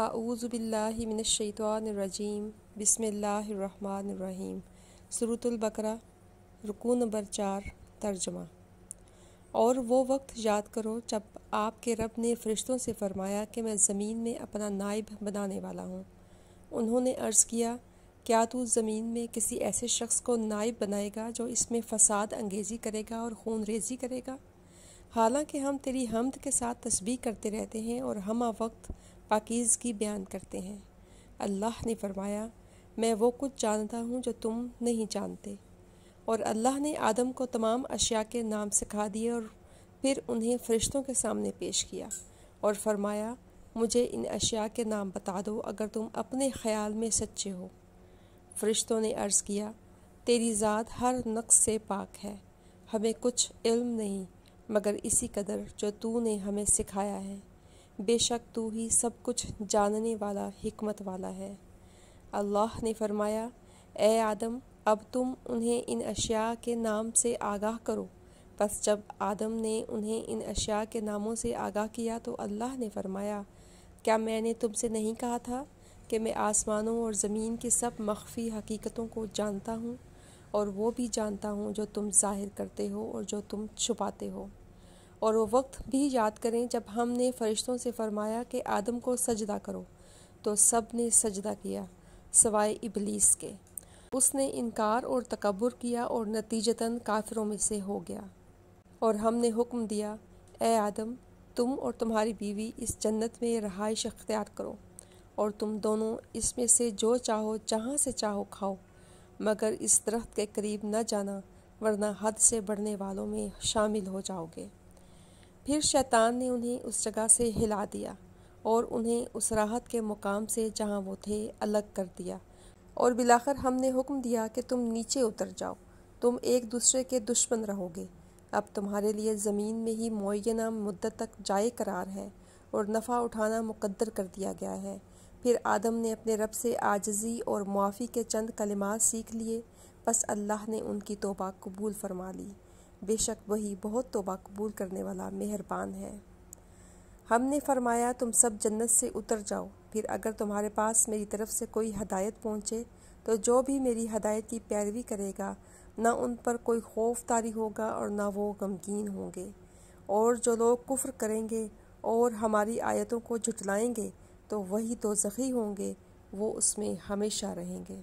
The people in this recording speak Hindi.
आऊज़बिल्लिमिनशैतरजीम बसमीम सरूतुल्बकरा रुकू नंबर चार तर्जमा और वो वक्त याद करो जब आपके रब ने फ़रिश्तों से फ़रमाया कि मैं ज़मीन में अपना नायब बनाने वाला हूँ उन्होंने अर्ज़ किया क्या तू ज़मीन में किसी ऐसे शख्स को नायब बनाएगा जो इसमें फ़साद अंगेज़ी करेगा और खून रेजी करेगा हालांकि हम तेरी हमद के साथ तस्बी करते रहते हैं और हम वक्त पाकिजगी बयान करते हैं अल्लाह ने फरमाया मैं वो कुछ जानता हूँ जो तुम नहीं जानते और अल्लाह ने आदम को तमाम अशिया के नाम सिखा दिए और फिर उन्हें फरिश्तों के सामने पेश किया और फरमाया मुझे इन अशिया के नाम बता दो अगर तुम अपने ख्याल में सच्चे हो फरिश्तों ने अर्ज़ किया तेरी ज़ात हर नक्स से पाक है हमें कुछ इल्म नहीं मगर इसी कदर जो तूने हमें सिखाया है बेशक तू ही सब कुछ जानने वाला हिकमत वाला है अल्लाह ने फरमाया ए आदम अब तुम उन्हें इन अशिया के नाम से आगाह करो बस जब आदम ने उन्हें इन अशिया के नामों से आगाह किया तो अल्लाह ने फरमाया क्या मैंने तुमसे नहीं कहा था कि मैं आसमानों और ज़मीन की सब मख्फी हकीकतों को जानता हूँ और वो भी जानता हूँ जो तुम जाहिर करते हो और जो तुम छुपाते हो और वो वक्त भी याद करें जब हमने फरिश्तों से फरमाया कि आदम को सजदा करो तो सब ने सजदा किया सवाए इबलीस के उसने इनकार और तकबर किया और नतीजतन काफिरों में से हो गया और हमने हुक्म दिया ए आदम तुम और तुम्हारी बीवी इस जन्नत में रहाइश अख्तियार करो और तुम दोनों इसमें से जो चाहो जहाँ से चाहो खाओ मगर इस दरख्त के करीब न जाना वरना हद से बढ़ने वालों में शामिल हो जाओगे फिर शैतान ने उन्हें उस जगह से हिला दिया और उन्हें उस राहत के मुकाम से जहाँ वो थे अलग कर दिया और बिलाखर हमने हुक्म दिया कि तुम नीचे उतर जाओ तुम एक दूसरे के दुश्मन रहोगे अब तुम्हारे लिए ज़मीन में ही मुना मुद्दत तक जाए करार है और नफ़ा उठाना मुकद्दर कर दिया गया है फिर आदम ने अपने रब से आजजी और मुआफ़ी के चंद कलमात सीख लिए बस अल्लाह ने उनकी तोबा कबूल फरमा ली बेशक वही बहुत तोबा कबूल करने वाला मेहरबान है हमने फरमाया तुम सब जन्नत से उतर जाओ फिर अगर तुम्हारे पास मेरी तरफ से कोई हदायत पहुँचे तो जो भी मेरी हदायत की पैरवी करेगा ना उन पर कोई खौफ तारी होगा और ना वो गमगीन होंगे और जो लोग कुफ्र करेंगे और हमारी आयतों को जुटलाएंगे तो वही तो जख़ी होंगे वो उसमें हमेशा रहेंगे